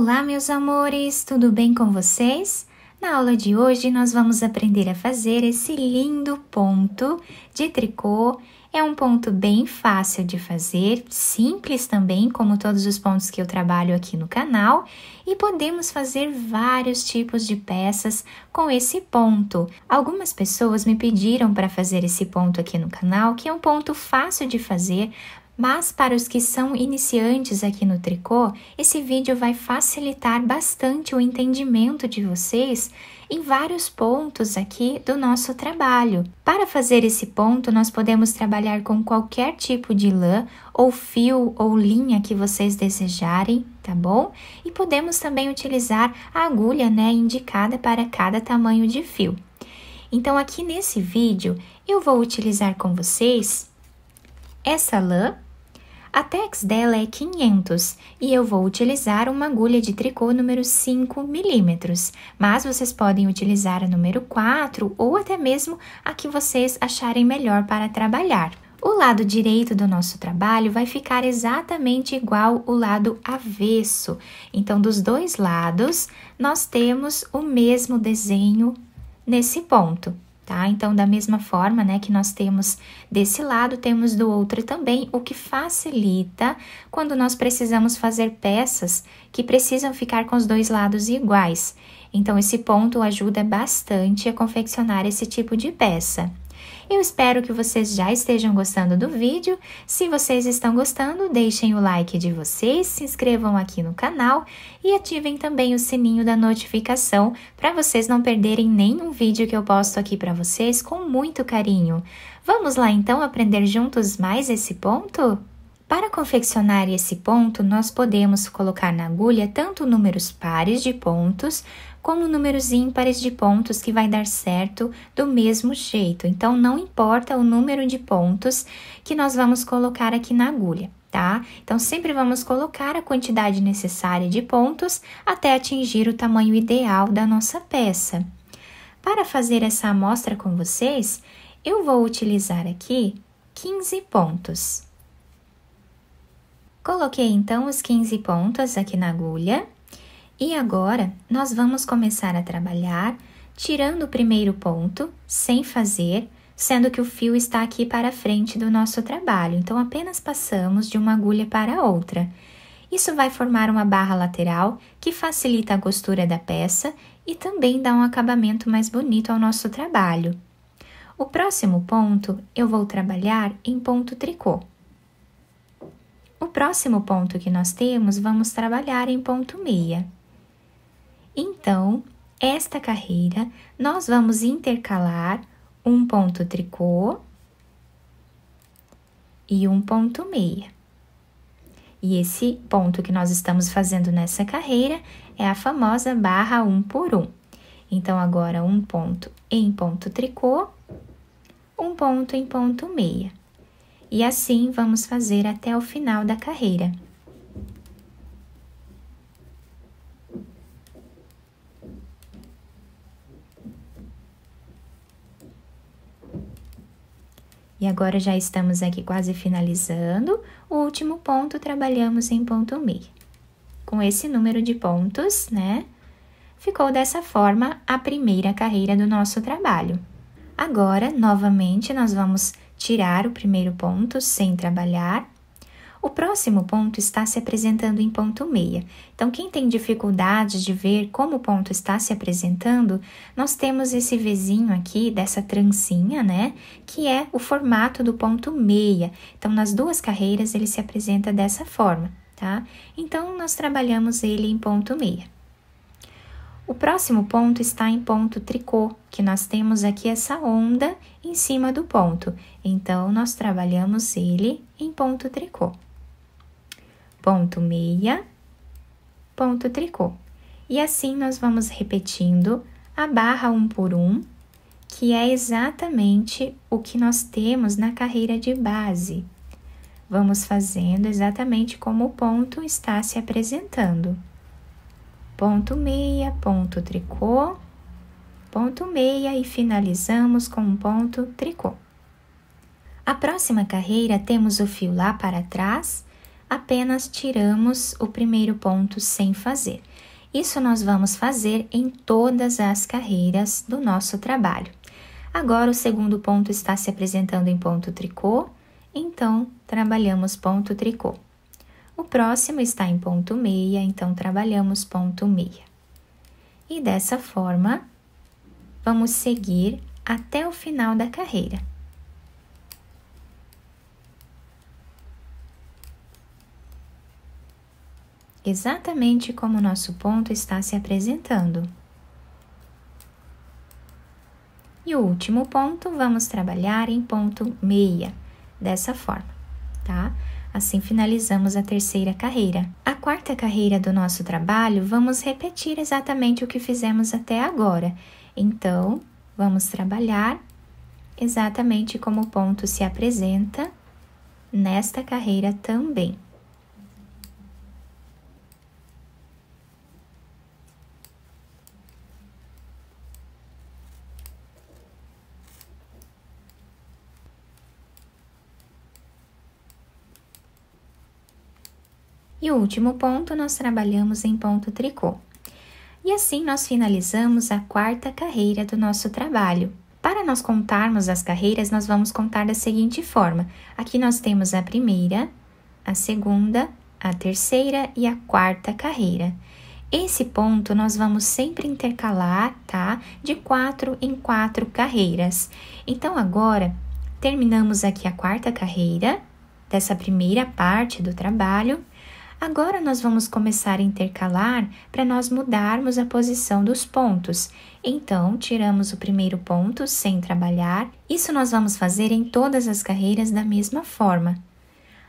Olá, meus amores, tudo bem com vocês? Na aula de hoje, nós vamos aprender a fazer esse lindo ponto de tricô. É um ponto bem fácil de fazer, simples também, como todos os pontos que eu trabalho aqui no canal, e podemos fazer vários tipos de peças com esse ponto. Algumas pessoas me pediram para fazer esse ponto aqui no canal, que é um ponto fácil de fazer, mas para os que são iniciantes aqui no tricô, esse vídeo vai facilitar bastante o entendimento de vocês em vários pontos aqui do nosso trabalho. Para fazer esse ponto, nós podemos trabalhar com qualquer tipo de lã ou fio ou linha que vocês desejarem, tá bom? E podemos também utilizar a agulha, né, indicada para cada tamanho de fio. Então, aqui nesse vídeo, eu vou utilizar com vocês essa lã a tex dela é 500 e eu vou utilizar uma agulha de tricô número 5 milímetros, mas vocês podem utilizar a número 4 ou até mesmo a que vocês acharem melhor para trabalhar. O lado direito do nosso trabalho vai ficar exatamente igual o lado avesso. Então, dos dois lados, nós temos o mesmo desenho nesse ponto tá? Então, da mesma forma, né, que nós temos desse lado, temos do outro também, o que facilita quando nós precisamos fazer peças que precisam ficar com os dois lados iguais. Então, esse ponto ajuda bastante a confeccionar esse tipo de peça. Eu espero que vocês já estejam gostando do vídeo. Se vocês estão gostando, deixem o like de vocês, se inscrevam aqui no canal e ativem também o sininho da notificação para vocês não perderem nenhum vídeo que eu posto aqui para vocês com muito carinho. Vamos lá então aprender juntos mais esse ponto? Para confeccionar esse ponto, nós podemos colocar na agulha tanto números pares de pontos como números ímpares de pontos que vai dar certo do mesmo jeito. Então, não importa o número de pontos que nós vamos colocar aqui na agulha, tá? Então, sempre vamos colocar a quantidade necessária de pontos até atingir o tamanho ideal da nossa peça. Para fazer essa amostra com vocês, eu vou utilizar aqui 15 pontos. Coloquei então os 15 pontos aqui na agulha e agora nós vamos começar a trabalhar tirando o primeiro ponto sem fazer, sendo que o fio está aqui para frente do nosso trabalho, então apenas passamos de uma agulha para outra. Isso vai formar uma barra lateral que facilita a costura da peça e também dá um acabamento mais bonito ao nosso trabalho. O próximo ponto eu vou trabalhar em ponto tricô. O próximo ponto que nós temos, vamos trabalhar em ponto meia. Então, esta carreira, nós vamos intercalar um ponto tricô e um ponto meia. E esse ponto que nós estamos fazendo nessa carreira é a famosa barra um por um. Então, agora um ponto em ponto tricô, um ponto em ponto meia e assim vamos fazer até o final da carreira. E agora já estamos aqui quase finalizando. O último ponto trabalhamos em ponto meio. Com esse número de pontos, né? Ficou dessa forma a primeira carreira do nosso trabalho. Agora, novamente, nós vamos tirar o primeiro ponto sem trabalhar. O próximo ponto está se apresentando em ponto meia. Então, quem tem dificuldade de ver como o ponto está se apresentando, nós temos esse vizinho aqui dessa trancinha, né? Que é o formato do ponto meia. Então, nas duas carreiras ele se apresenta dessa forma, tá? Então, nós trabalhamos ele em ponto meia. O próximo ponto está em ponto tricô, que nós temos aqui essa onda em cima do ponto. Então, nós trabalhamos ele em ponto tricô. Ponto meia, ponto tricô. E assim nós vamos repetindo a barra um por um, que é exatamente o que nós temos na carreira de base. Vamos fazendo exatamente como o ponto está se apresentando ponto meia, ponto tricô, ponto meia e finalizamos com um ponto tricô. A próxima carreira temos o fio lá para trás, apenas tiramos o primeiro ponto sem fazer. Isso nós vamos fazer em todas as carreiras do nosso trabalho. Agora o segundo ponto está se apresentando em ponto tricô, então trabalhamos ponto tricô. O próximo está em ponto meia, então trabalhamos ponto meia. E dessa forma, vamos seguir até o final da carreira. Exatamente como o nosso ponto está se apresentando. E o último ponto, vamos trabalhar em ponto meia, dessa forma, tá? Assim finalizamos a terceira carreira. A quarta carreira do nosso trabalho, vamos repetir exatamente o que fizemos até agora. Então, vamos trabalhar exatamente como o ponto se apresenta nesta carreira também. E o último ponto, nós trabalhamos em ponto tricô. E assim nós finalizamos a quarta carreira do nosso trabalho. Para nós contarmos as carreiras, nós vamos contar da seguinte forma: aqui nós temos a primeira, a segunda, a terceira e a quarta carreira. Esse ponto nós vamos sempre intercalar, tá? De quatro em quatro carreiras. Então agora terminamos aqui a quarta carreira dessa primeira parte do trabalho Agora nós vamos começar a intercalar para nós mudarmos a posição dos pontos. Então, tiramos o primeiro ponto sem trabalhar. Isso nós vamos fazer em todas as carreiras da mesma forma.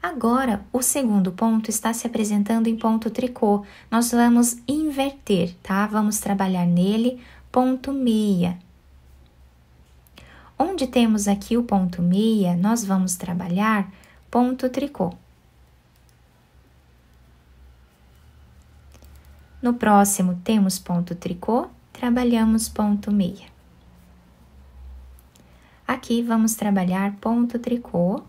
Agora, o segundo ponto está se apresentando em ponto tricô. Nós vamos inverter, tá? Vamos trabalhar nele ponto meia. Onde temos aqui o ponto meia, nós vamos trabalhar ponto tricô. No próximo, temos ponto tricô, trabalhamos ponto meia. Aqui vamos trabalhar ponto tricô.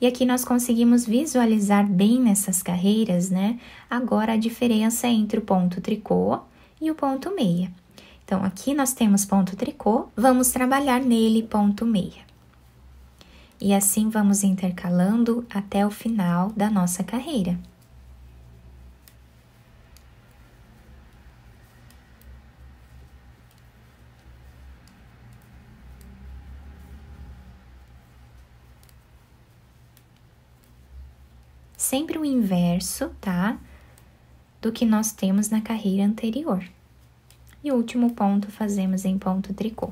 E aqui nós conseguimos visualizar bem nessas carreiras, né? Agora a diferença entre o ponto tricô e o ponto meia. Então, aqui nós temos ponto tricô, vamos trabalhar nele ponto meia. E assim vamos intercalando até o final da nossa carreira. o inverso, tá? Do que nós temos na carreira anterior. E o último ponto fazemos em ponto tricô.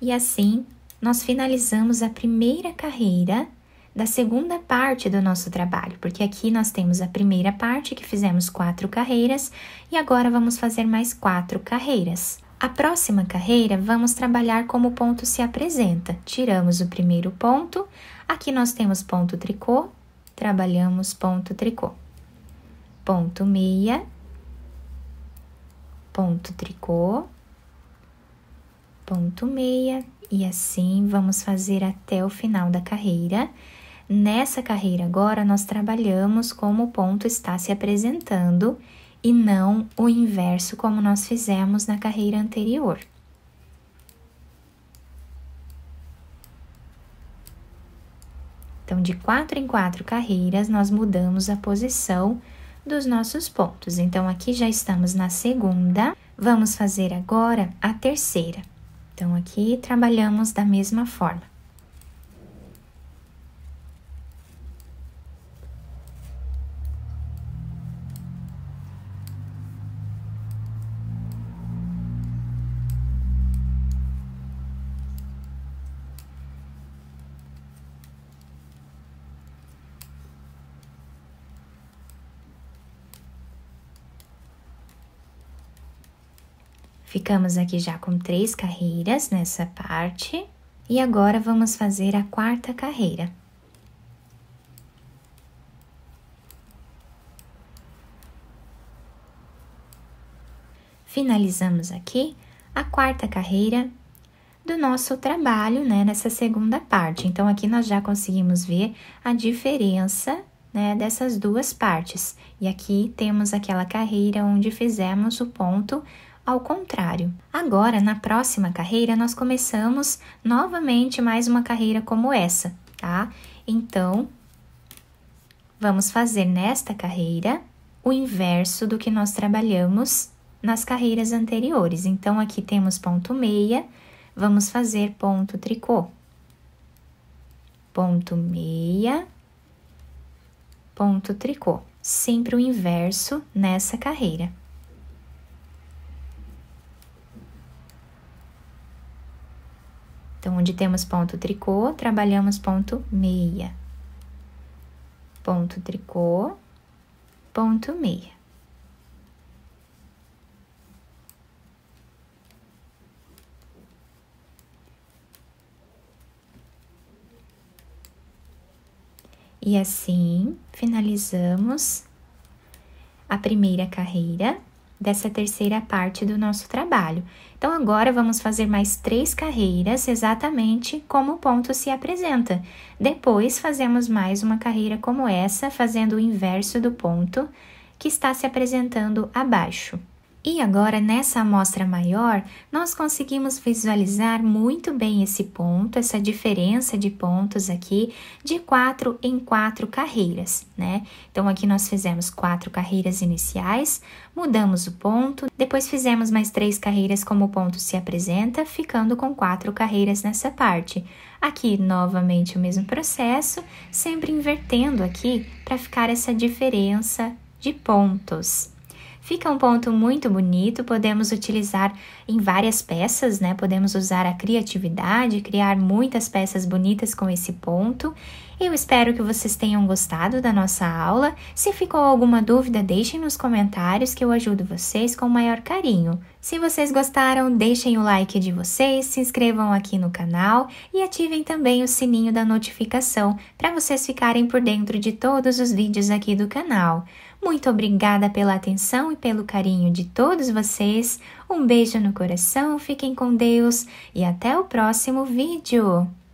E assim, nós finalizamos a primeira carreira da segunda parte do nosso trabalho, porque aqui nós temos a primeira parte que fizemos quatro carreiras e agora vamos fazer mais quatro carreiras. A próxima carreira vamos trabalhar como o ponto se apresenta. Tiramos o primeiro ponto, aqui nós temos ponto tricô trabalhamos ponto tricô. Ponto meia, ponto tricô, ponto meia, e assim vamos fazer até o final da carreira. Nessa carreira agora, nós trabalhamos como o ponto está se apresentando e não o inverso como nós fizemos na carreira anterior. Então, de quatro em quatro carreiras, nós mudamos a posição dos nossos pontos. Então, aqui já estamos na segunda, vamos fazer agora a terceira. Então, aqui trabalhamos da mesma forma. Ficamos aqui já com três carreiras nessa parte. E agora, vamos fazer a quarta carreira. Finalizamos aqui a quarta carreira do nosso trabalho, né, nessa segunda parte. Então, aqui nós já conseguimos ver a diferença, né, dessas duas partes. E aqui temos aquela carreira onde fizemos o ponto ao contrário, agora na próxima carreira nós começamos novamente mais uma carreira como essa, tá? Então, vamos fazer nesta carreira o inverso do que nós trabalhamos nas carreiras anteriores. Então, aqui temos ponto meia, vamos fazer ponto tricô. Ponto meia, ponto tricô. Sempre o inverso nessa carreira. Então, onde temos ponto tricô, trabalhamos ponto meia. Ponto tricô, ponto meia. E assim finalizamos a primeira carreira dessa terceira parte do nosso trabalho. Então, agora vamos fazer mais três carreiras, exatamente como o ponto se apresenta. Depois, fazemos mais uma carreira como essa, fazendo o inverso do ponto que está se apresentando abaixo. E agora, nessa amostra maior, nós conseguimos visualizar muito bem esse ponto, essa diferença de pontos aqui de quatro em quatro carreiras, né? Então, aqui nós fizemos quatro carreiras iniciais, mudamos o ponto, depois fizemos mais três carreiras como o ponto se apresenta, ficando com quatro carreiras nessa parte. Aqui, novamente, o mesmo processo, sempre invertendo aqui para ficar essa diferença de pontos. Fica um ponto muito bonito, podemos utilizar em várias peças, né? Podemos usar a criatividade, criar muitas peças bonitas com esse ponto. Eu espero que vocês tenham gostado da nossa aula. Se ficou alguma dúvida, deixem nos comentários que eu ajudo vocês com o maior carinho. Se vocês gostaram, deixem o like de vocês, se inscrevam aqui no canal e ativem também o sininho da notificação para vocês ficarem por dentro de todos os vídeos aqui do canal. Muito obrigada pela atenção e pelo carinho de todos vocês. Um beijo no coração, fiquem com Deus e até o próximo vídeo!